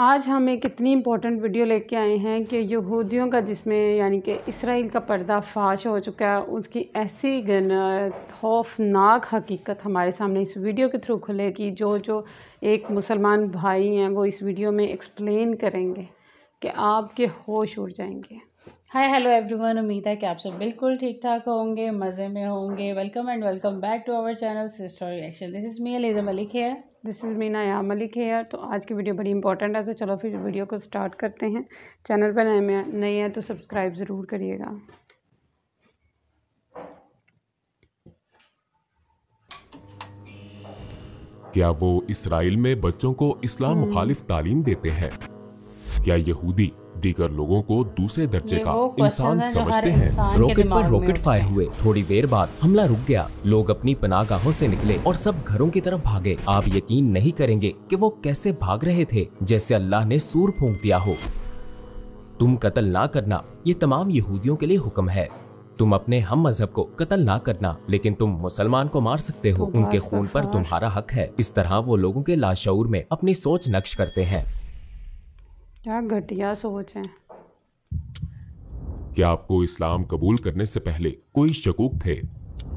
आज हम एक इतनी इम्पोर्टेंट वीडियो लेके आए हैं कि यहूदियों का जिसमें यानी कि इसराइल का पर्दा फाश हो चुका है उसकी ऐसी खौफनाक हकीकत हमारे सामने इस वीडियो के थ्रू खुलेगी जो जो एक मुसलमान भाई हैं वो इस वीडियो में एक्सप्लेन करेंगे कि आपके होश उड़ जाएंगे हाय हेलो एवरीवन उम्मीद है कि आप सब बिल्कुल ठीक ठाक होंगे मज़े में होंगे welcome and welcome back to our channel sister reaction this is me Aliza Malik here this is Meena या मलिक हेयर तो आज की वीडियो बड़ी इंपॉर्टेंट है तो चलो फिर वीडियो को स्टार्ट करते हैं चैनल पर नए नए हैं तो सब्सक्राइब ज़रूर करिएगा क्या वो इसराइल में बच्चों को इस्लाम मुखालिफ तालीम देते हैं क्या यहूदी दीगर लोगों को दूसरे दर्जे का इंसान समझते हैं रॉकेट पर रॉकेट फायर हुए थोड़ी देर बाद हमला रुक गया लोग अपनी पनागाहों से निकले और सब घरों की तरफ भागे आप यकीन नहीं करेंगे कि वो कैसे भाग रहे थे जैसे अल्लाह ने सूर फूंक दिया हो तुम कत्ल ना करना ये तमाम यहूदियों के लिए हुक्म है तुम अपने हम मजहब को कत्ल ना करना लेकिन तुम मुसलमान को मार सकते हो तो उनके खून पर तुम्हारा हक है इस तरह वो लोगों के लाशौर में अपनी सोच नक्श करते हैं क्या घटिया सोच है क्या आपको इस्लाम कबूल करने से पहले कोई शकूक थे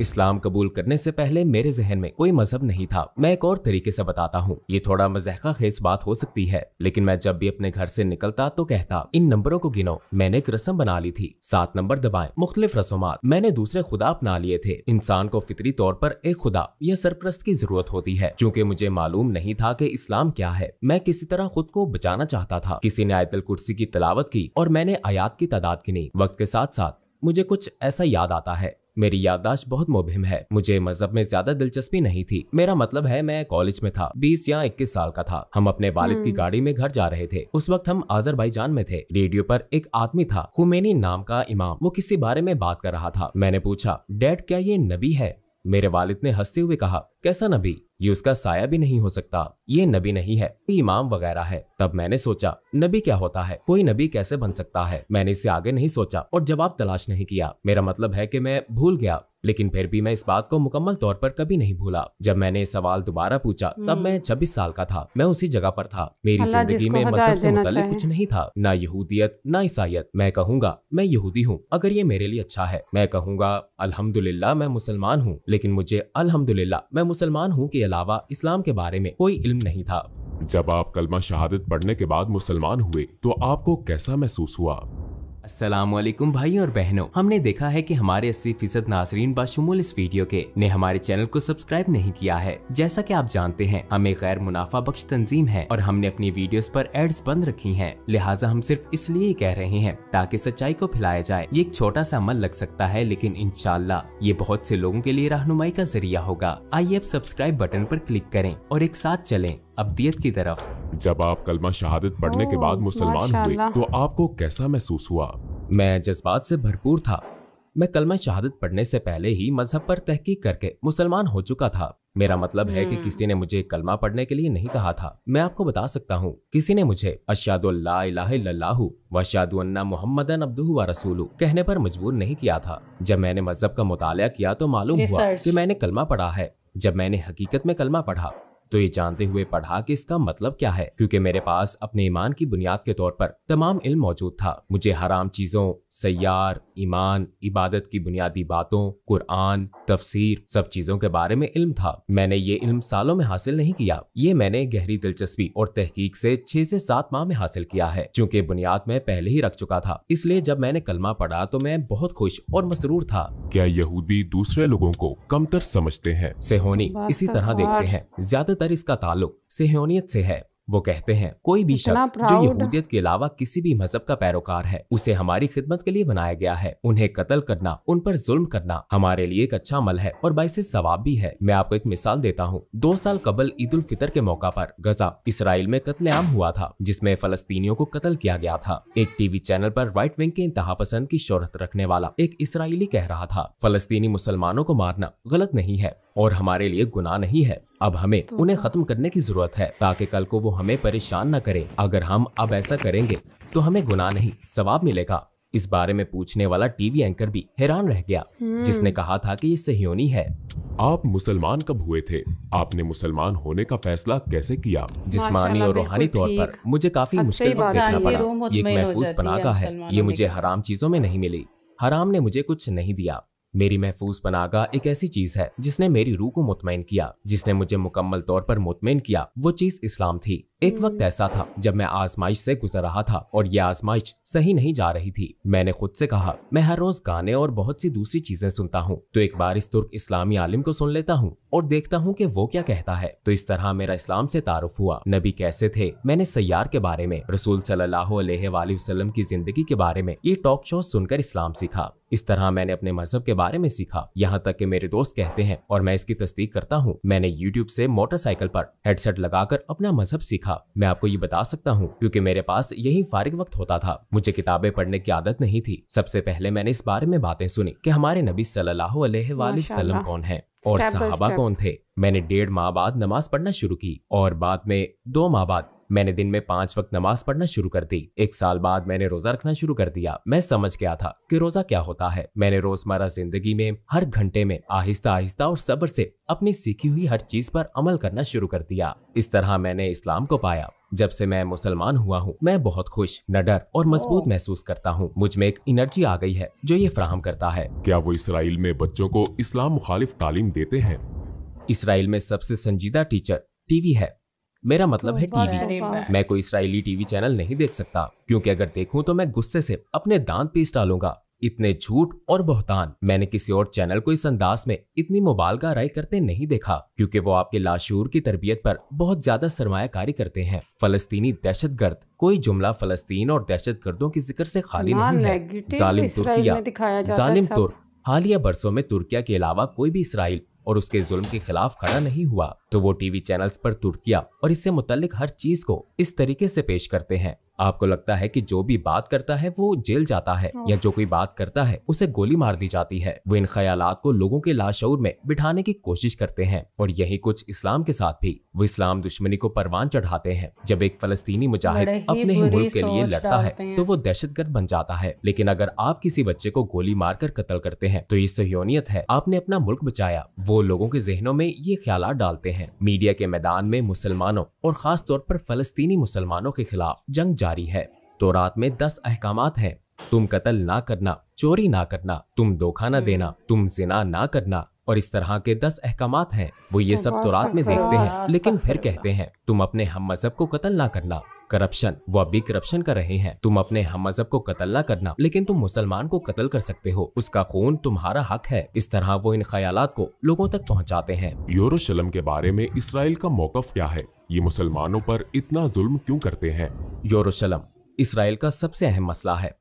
इस्लाम कबूल करने से पहले मेरे जहन में कोई मजहब नहीं था मैं एक और तरीके से बताता हूँ ये थोड़ा मजहका खेस बात हो सकती है लेकिन मैं जब भी अपने घर से निकलता तो कहता इन नंबरों को गिनो मैंने एक रस्म बना ली थी सात नंबर दबाए मुख्तलिफ रस्मात मैंने दूसरे खुदा अपना लिए थे इंसान को फितरी तौर पर एक खुदा या सरप्रस्त की जरूरत होती है चूँकि मुझे मालूम नहीं था की इस्लाम क्या है मैं किसी तरह खुद को बचाना चाहता था किसी ने आयतल कुर्सी की तलावत की और मैंने आयात की तादाद गिनी वक्त के साथ साथ मुझे कुछ ऐसा याद आता है मेरी याददाश्त बहुत मुबिम है मुझे मजहब में ज्यादा दिलचस्पी नहीं थी मेरा मतलब है मैं कॉलेज में था बीस या इक्कीस साल का था हम अपने वालिद की हम्म। गाड़ी में घर जा रहे थे उस वक्त हम आजरबाईजान में थे रेडियो पर एक आदमी था हुमेनी नाम का इमाम वो किसी बारे में बात कर रहा था मैंने पूछा डैड क्या ये नबी है मेरे वालिद ने हंसते हुए कहा कैसा नबी ये उसका साया भी नहीं हो सकता ये नबी नहीं है इमाम वगैरह है तब मैंने सोचा नबी क्या होता है कोई नबी कैसे बन सकता है मैंने इससे आगे नहीं सोचा और जवाब तलाश नहीं किया मेरा मतलब है कि मैं भूल गया लेकिन फिर भी मैं इस बात को मुकम्मल तौर पर कभी नहीं भूला जब मैंने सवाल दोबारा पूछा तब मैं हम्म। छब्बीस साल का था मैं उसी जगह पर था मेरी जिंदगी में मजहब से मुतलिक कुछ नहीं था ना यहूदियत ना ईसाइत मैं कहूँगा मैं यहूदी हूँ अगर ये मेरे लिए अच्छा है मैं कहूँगा अल्हम्दुलिल्लाह मैं मुसलमान हूँ लेकिन मुझे अल्हम्दुलिल्लाह मैं मुसलमान हूँ की अलावा इस्लाम के बारे में कोई इल्म नहीं था जब आप कलमा शहादत पढ़ने के बाद मुसलमान हुए तो आपको कैसा महसूस हुआ असलम भाई और बहनों हमने देखा है कि हमारे 80 फीसद नाजरीन बाशमूल इस वीडियो के ने हमारे चैनल को सब्सक्राइब नहीं किया है जैसा कि आप जानते हैं हम एक गैर मुनाफा बख्श तंजीम है और हमने अपनी वीडियोस पर एड्स बंद रखी हैं लिहाजा हम सिर्फ इसलिए कह रहे हैं ताकि सच्चाई को फैलाया जाए ये एक छोटा सा अमल लग सकता है लेकिन इनशाला ये बहुत से लोगों के लिए रहनुमाई का जरिया होगा आइए अब सब्सक्राइब बटन आरोप क्लिक करें और एक साथ चले अब्दियत की तरफ जब आप कलमा शहादत पढ़ने के बाद मुसलमान हुए तो आपको कैसा महसूस हुआ मैं जज्बात से भरपूर था मैं कलमा शहादत पढ़ने से पहले ही मजहब पर तहकीक करके मुसलमान हो चुका था मेरा मतलब है कि हम्म। किसी ने मुझे कलमा पढ़ने के लिए नहीं कहा था मैं आपको बता सकता हूँ किसी ने मुझे अशादुल्लाहू कहने पर मजबूर नहीं किया था जब मैंने मजहब का मुताल किया तो मालूम हुआ कि मैंने कलमा पढ़ा है जब मैंने हकीकत में कलमा पढ़ा तो ये जानते हुए पढ़ा कि इसका मतलब क्या है क्योंकि मेरे पास अपने ईमान की बुनियाद के तौर पर तमाम इल्म मौजूद था मुझे हराम चीजों सैार ईमान इबादत की बुनियादी बातों कुरान तफसीर सब चीजों के बारे में इल्म था मैंने ये इल्म सालों में हासिल नहीं किया ये मैंने गहरी दिलचस्पी और तहकीक से छह से सात माह में हासिल किया है चूँकि बुनियाद मैं पहले ही रख चुका था इसलिए जब मैंने कलमा पढ़ा तो मैं बहुत खुश और मसरूर था क्या यहूदी दूसरे लोगों को कमतर समझते हैं सेहोनी इसी तरह देखते हैं ज्यादा ज्यादातर इसका ताल्लुक सिहोनियत से है वो कहते हैं कोई भी शख्स जो यहूदियत के अलावा किसी भी मजहब का पैरोकार है उसे हमारी खिदमत के लिए बनाया गया है उन्हें कत्ल करना उन पर जुल्म करना हमारे लिए एक अच्छा मल है और बाईस सवाब भी है मैं आपको एक मिसाल देता हूँ दो साल कबल ईद उल फितर के मौका पर गजा इसराइल में कत्लेआम हुआ था जिसमे फलस्तीनियों को कत्ल किया गया था एक टीवी चैनल आरोप राइट विंग के इंतहा पसंद की शोहरत रखने वाला एक इसराइली कह रहा था फलस्तीनी मुसलमानों को मारना गलत नहीं है और हमारे लिए गुनाह नहीं है अब हमें तो उन्हें तो खत्म करने की जरूरत है ताकि कल को वो हमें परेशान न करें अगर हम अब ऐसा करेंगे तो हमें गुनाह नहीं सवाब मिलेगा इस बारे में पूछने वाला टीवी एंकर भी हैरान रह गया हम्म। जिसने कहा था कि ये होनी है आप मुसलमान कब हुए थे आपने मुसलमान होने का फैसला कैसे किया जिस्मानी और रूहानी तौर पर मुझे काफी मुश्किल वक्त देखना पड़ा ये एक महफूज पनागा है ये मुझे हराम चीजों में नहीं मिली हराम ने मुझे कुछ नहीं दिया मेरी महफूज पनागा एक ऐसी चीज है जिसने मेरी रूह को मुतमिन किया जिसने मुझे मुकम्मल तौर पर मुतमिन किया वो चीज इस्लाम थी एक वक्त ऐसा था जब मैं आजमाइश से गुजर रहा था और ये आजमाइश सही नहीं जा रही थी मैंने खुद से कहा मैं हर रोज गाने और बहुत सी दूसरी चीजें सुनता हूँ तो एक बार इस तुर्क इस्लामी आलिम को सुन लेता हूँ और देखता हूँ कि वो क्या कहता है तो इस तरह मेरा इस्लाम से तारुफ हुआ नबी कैसे थे मैंने सैयार के बारे में रसूल सल्लल्लाहु अलैहि वसल्लम की जिंदगी के बारे में ये टॉक शो सुनकर इस्लाम सीखा इस तरह मैंने अपने मजहब के बारे में सीखा यहाँ तक कि मेरे दोस्त कहते हैं और मैं इसकी तस्दीक करता हूँ मैंने यूट्यूब से मोटरसाइकिल पर हेडसेट लगाकर अपना मजहब सीखा था मैं आपको ये बता सकता हूँ क्योंकि मेरे पास यही फारिग वक्त होता था मुझे किताबें पढ़ने की आदत नहीं थी सबसे पहले मैंने इस बारे में बातें सुनी कि हमारे नबी सल्लल्लाहु अलैहि वसल्लम कौन है और सहाबा कौन थे मैंने डेढ़ माह बाद नमाज पढ़ना शुरू की और बाद में दो माह बाद मैंने दिन में पांच वक्त नमाज पढ़ना शुरू कर दी एक साल बाद मैंने रोजा रखना शुरू कर दिया मैं समझ गया था कि रोजा क्या होता है मैंने रोजमर्रा जिंदगी में हर घंटे में आहिस्ता आहिस्ता और सब्र से अपनी सीखी हुई हर चीज पर अमल करना शुरू कर दिया इस तरह मैंने इस्लाम को पाया जब से मैं मुसलमान हुआ हूँ मैं बहुत खुश नडर और मजबूत महसूस करता हूँ मुझ में एक एनर्जी आ गई है जो ये फ्राहम करता है क्या वो इसराइल में बच्चों को इस्लाम मुखालिफ तालीम देते हैं इसराइल में सबसे संजीदा टीचर टीवी है मेरा मतलब है टीवी मैं कोई इसराइली टीवी चैनल नहीं देख सकता क्योंकि अगर देखूं तो मैं गुस्से से अपने दांत पीस डालूंगा इतने झूठ और बहुतान मैंने किसी और चैनल को इस अंदाज में इतनी का राय करते नहीं देखा क्योंकि वो आपके लाशूर की तरबियत पर बहुत ज्यादा सरमाकारी करते हैं फलस्तीनी दहशत गर्द कोई जुमला फलस्तीन और दहशत गर्दों की जिक्र से खाली नहीं है जालिम तुर्किया जालिम तुर्क हालिया बरसों में तुर्किया के अलावा कोई भी इसराइल और उसके जुल्म के खिलाफ खड़ा नहीं हुआ तो वो टीवी चैनल्स पर तुर्किया और इससे मुतल हर चीज को इस तरीके से पेश करते हैं आपको लगता है कि जो भी बात करता है वो जेल जाता है या जो कोई बात करता है उसे गोली मार दी जाती है वो इन ख्याल को लोगों के लाशूर में बिठाने की कोशिश करते हैं और यही कुछ इस्लाम के साथ भी वो इस्लाम दुश्मनी को परवान चढ़ाते हैं जब एक फलस्तीनी मुजाहिद अपने ही मुल्क के लिए लड़ता है तो वो दहशत बन जाता है लेकिन अगर आप किसी बच्चे को गोली मार कर कत्ल करते हैं तो ये सहयोनियत है आपने अपना मुल्क बचाया वो लोगों के जहनों में ये ख्याल डालते हैं मीडिया के मैदान में मुसलमानों और खास तौर पर फलस्तीनी मुसलमानों के खिलाफ जंग जारी है तो रात में दस अहकाम हैं तुम कत्ल ना करना चोरी ना करना तुम धोखा ना देना हम्म। तुम जिना ना करना और इस तरह के दस अहकाम हैं वो ये सब तो रात में देखते हैं लेकिन फिर कहते हैं तुम अपने हम मजहब को कत्ल ना करना करप्शन वो अभी करप्शन कर रहे हैं तुम अपने हम मजहब को कत्ल ना करना लेकिन तुम मुसलमान को कत्ल कर सकते हो उसका खून तुम्हारा हक है इस तरह वो इन ख्याल को लोगों तक पहुँचाते हैं यूरोशलम के बारे में इसराइल का मौकफ क्या है ये मुसलमानों पर इतना जुल्म क्यों करते हैं यरूशलेम इसराइल का सबसे अहम मसला है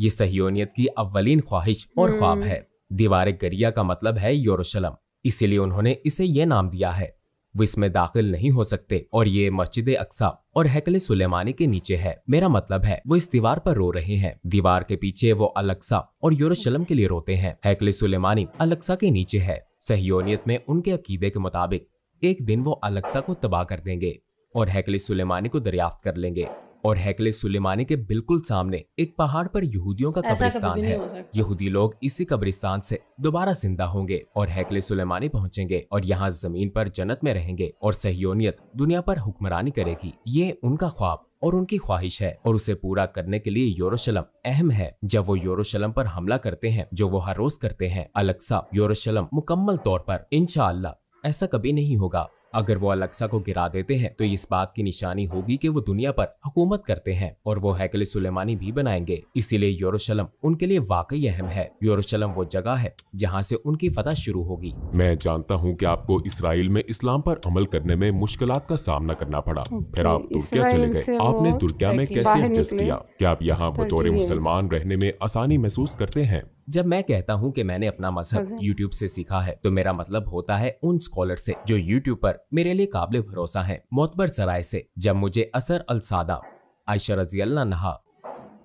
ये सहियोनियत की अवलीन ख्वाहिश और हम्म। ख्वाब है दीवार गरिया का मतलब है यरूशलेम इसीलिए उन्होंने इसे ये नाम दिया है वो इसमें दाखिल नहीं हो सकते और ये मस्जिद अक्सा और हैकल सुलेमानी के नीचे है मेरा मतलब है वो इस दीवार पर रो रहे हैं दीवार के पीछे वो अलक्सा और यरूशलेम के लिए रोते हैं हैकल सुलेमानी अलक्सा के नीचे है सहयोनियत में उनके अकीदे के मुताबिक एक दिन वो अलक्सा को तबाह कर देंगे और हैकले सुलेमानी को दरियाफ्त कर लेंगे और हैकले सुलेमानी के बिल्कुल सामने एक पहाड़ पर यहूदियों का कब्रिस्तान है यहूदी लोग इसी कब्रिस्तान से दोबारा जिंदा होंगे और हैकले सुलेमानी पहुंचेंगे और यहाँ जमीन पर जन्नत में रहेंगे और सहयोनियत दुनिया पर हुक्मरानी करेगी ये उनका ख्वाब और उनकी ख्वाहिश है और उसे पूरा करने के लिए यरूशलेम अहम है जब वो यरूशलेम पर हमला करते हैं जो वो हर रोज करते हैं अलक्सा यरूशलेम मुकम्मल तौर पर इनशाला ऐसा कभी नहीं होगा अगर वो अलक्सा को गिरा देते हैं तो इस बात की निशानी होगी कि वो दुनिया पर हुकूमत करते हैं और वो हैकल सुलेमानी भी बनाएंगे इसीलिए यूरोशलम उनके लिए वाकई अहम है यूरोशलम वो जगह है जहाँ से उनकी फतह शुरू होगी मैं जानता हूँ की आपको इसराइल में इस्लाम पर अमल करने में मुश्किल का सामना करना पड़ा फिर आप तुर्किया चले गए आपने तुर्किया में कैसे एडजस्ट किया क्या आप यहाँ बतौर मुसलमान रहने में आसानी महसूस करते हैं जब मैं कहता हूँ कि मैंने अपना मजहब यूट्यूब हम्म। से सीखा है तो मेरा मतलब होता है उन स्कॉलर से जो यूट्यूब पर मेरे लिए काबिल भरोसा है मोतबर जराए से जब मुझे असर अल सादा आयशा रजी अल्लाह नहा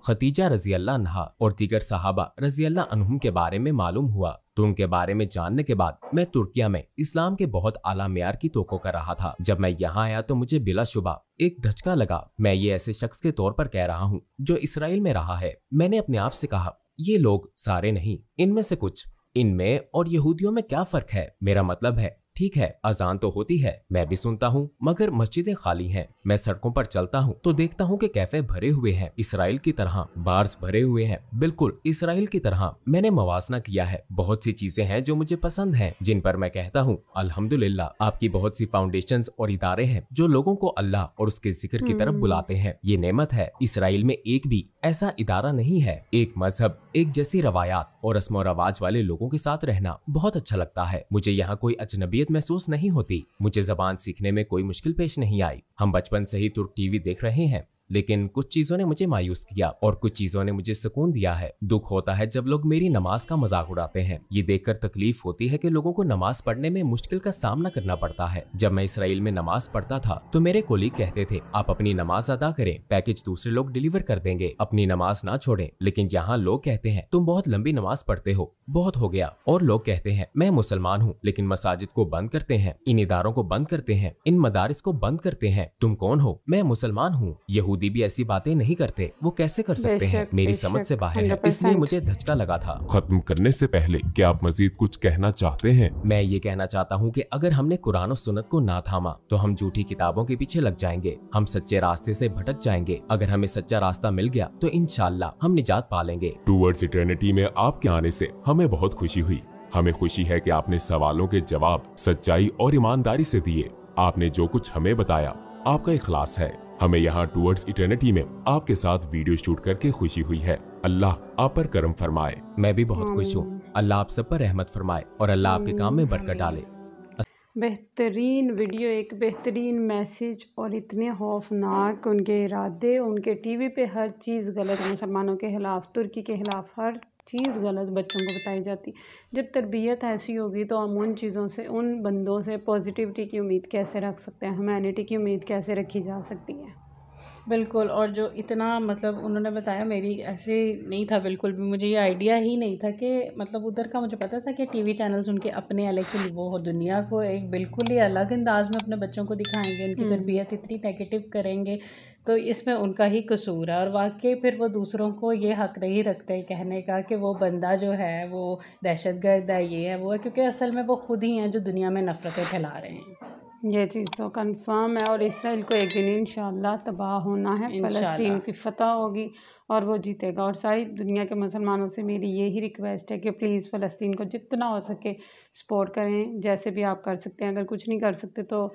खतीजा रजी अल्लाह नहा और दीगर साहबा रजी अल्लाह अनहुम के बारे में मालूम हुआ तो उनके बारे में जानने के बाद मैं तुर्किया में इस्लाम के बहुत आला मैार की तोको कर रहा था जब मैं यहाँ आया तो मुझे बिला शुबा एक धचका लगा मैं ये ऐसे शख्स के तौर पर कह रहा हूँ जो इसराइल में रहा है मैंने अपने आप से कहा ये लोग सारे नहीं इनमें से कुछ इनमें और यहूदियों में क्या फर्क है मेरा मतलब है ठीक है अजान तो होती है मैं भी सुनता हूँ मगर मस्जिदें खाली हैं मैं सड़कों पर चलता हूँ तो देखता हूँ कि कैफे भरे हुए हैं इसराइल की तरह बार्स भरे हुए हैं बिल्कुल इसराइल की तरह मैंने मवासना किया है बहुत सी चीजें हैं जो मुझे पसंद हैं जिन पर मैं कहता हूँ अल्हम्दुलिल्लाह आपकी बहुत सी फाउंडेशन और इदारे हैं जो लोगों को अल्लाह और उसके जिक्र की तरफ हम्म। बुलाते हैं ये नेमत है इसराइल में एक भी ऐसा इदारा नहीं है एक मजहब एक जैसी रवायात और रस्म रवाज वाले लोगों के साथ रहना बहुत अच्छा लगता है मुझे यहाँ कोई अजनबियत महसूस नहीं होती मुझे जबान सीखने में कोई मुश्किल पेश नहीं आई हम बचपन से ही तुर्क टीवी देख रहे हैं लेकिन कुछ चीज़ों ने मुझे मायूस किया और कुछ चीज़ों ने मुझे सुकून दिया है दुख होता है जब लोग मेरी नमाज का मजाक उड़ाते हैं ये देखकर तकलीफ होती है कि लोगों को नमाज पढ़ने में मुश्किल का सामना करना पड़ता है जब मैं इसराइल में नमाज पढ़ता था तो मेरे कोलीग कहते थे आप अपनी नमाज अदा करें पैकेज दूसरे लोग डिलीवर कर देंगे अपनी नमाज ना छोड़े लेकिन यहाँ लोग कहते हैं तुम बहुत लंबी नमाज पढ़ते हो बहुत हो गया और लोग कहते हैं मैं मुसलमान हूँ लेकिन मसाजिद को बंद करते हैं इन इदारों को बंद करते हैं इन मदारिस को बंद करते हैं तुम कौन हो मैं मुसलमान हूँ यहूद मोदी भी ऐसी बातें नहीं करते वो कैसे कर सकते हैं मेरी समझ से बाहर है इसलिए मुझे धचका लगा था खत्म करने से पहले क्या आप मजीद कुछ कहना चाहते हैं मैं ये कहना चाहता हूँ कि अगर हमने कुरान और सुनत को ना थामा तो हम झूठी किताबों के पीछे लग जाएंगे हम सच्चे रास्ते से भटक जाएंगे अगर हमें सच्चा रास्ता मिल गया तो इनशाला हम निजात पा लेंगे टूवर्ड्स इटर्निटी में आपके आने से हमें बहुत खुशी हुई हमें खुशी है कि आपने सवालों के जवाब सच्चाई और ईमानदारी से दिए आपने जो कुछ हमें बताया आपका इखलास है हमें यहाँ टूवर्ड्स इटर्निटी में आपके साथ वीडियो शूट करके खुशी हुई है अल्लाह आप पर करम फरमाए मैं भी बहुत खुश हूँ अल्लाह आप सब पर रहमत फरमाए और अल्लाह आपके काम में बरकत डाले बेहतरीन वीडियो एक बेहतरीन मैसेज और इतने खौफनाक उनके इरादे उनके टीवी पे हर चीज़ गलत मुसलमानों के खिलाफ तुर्की के खिलाफ हर चीज़ गलत बच्चों को बताई जाती जब तरबियत ऐसी होगी तो हम उन चीज़ों से उन बंदों से पॉजिटिविटी की उम्मीद कैसे रख सकते हैं ह्यूमैनिटी की उम्मीद कैसे रखी जा सकती है बिल्कुल और जो इतना मतलब उन्होंने बताया मेरी ऐसे नहीं था बिल्कुल भी मुझे ये आइडिया ही नहीं था कि मतलब उधर का मुझे पता था कि टीवी चैनल्स उनके अपने लेकिन वो हो दुनिया को एक बिल्कुल ही अलग अंदाज में अपने बच्चों को दिखाएंगे उनकी हम्म। तरबियत इतनी नेगेटिव करेंगे तो इसमें उनका ही कसूर है और वाकई फिर वो दूसरों को ये हक नहीं रखते कहने का कि वो बंदा जो है वो दहशत गर्द है ये है वो है क्योंकि असल में वो खुद ही हैं जो दुनिया में नफ़रतें फैला रहे हैं ये चीज़ तो कंफर्म है और इसराइल को एक दिन इंशाल्लाह तबाह होना है फ़लस्तीन की फतह होगी और वो जीतेगा और सारी दुनिया के मुसलमानों से मेरी यही रिक्वेस्ट है कि प्लीज़ फ़लस्तीन को जितना हो सके सपोर्ट करें जैसे भी आप कर सकते हैं अगर कुछ नहीं कर सकते तो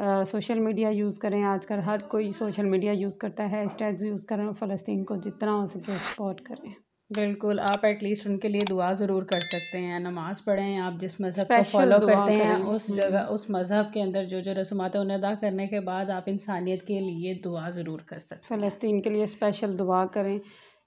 सोशल मीडिया यूज़ करें आजकल हर कोई सोशल मीडिया यूज़ करता है हैशटैग्स यूज़ करें और फ़लस्तीन को जितना हो सके सपोर्ट करें बिल्कुल आप एटलीस्ट उनके लिए दुआ ज़रूर कर सकते हैं नमाज़ पढ़ें आप जिस मज़हब को फॉलो करते हैं उस हम्म। जगह उस मज़हब के अंदर जो जो रसूमात है उन्हें अदा करने के बाद आप इंसानियत के लिए दुआ ज़रूर कर सकते हैं फ़लस्तीन के लिए स्पेशल दुआ करें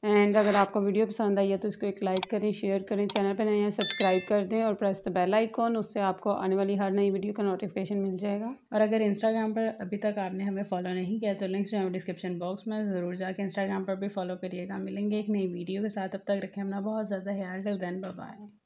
एंड अगर आपको वीडियो पसंद आई है तो इसको एक लाइक करें शेयर करें चैनल पर नए हैं सब्सक्राइब कर दें और प्रेस द बेल आइकॉन उससे आपको आने वाली हर नई वीडियो का नोटिफिकेशन मिल जाएगा और अगर इंस्टाग्राम पर अभी तक आपने हमें फॉलो नहीं किया तो लिंक्स जो है डिस्क्रिप्शन बॉक्स में ज़रूर जाकर इंस्टाग्राम पर भी फॉलो करिएगा मिलेंगे एक नई वीडियो के साथ अब तक रखें अपना बहुत ज़्यादा हेयर टिल बाय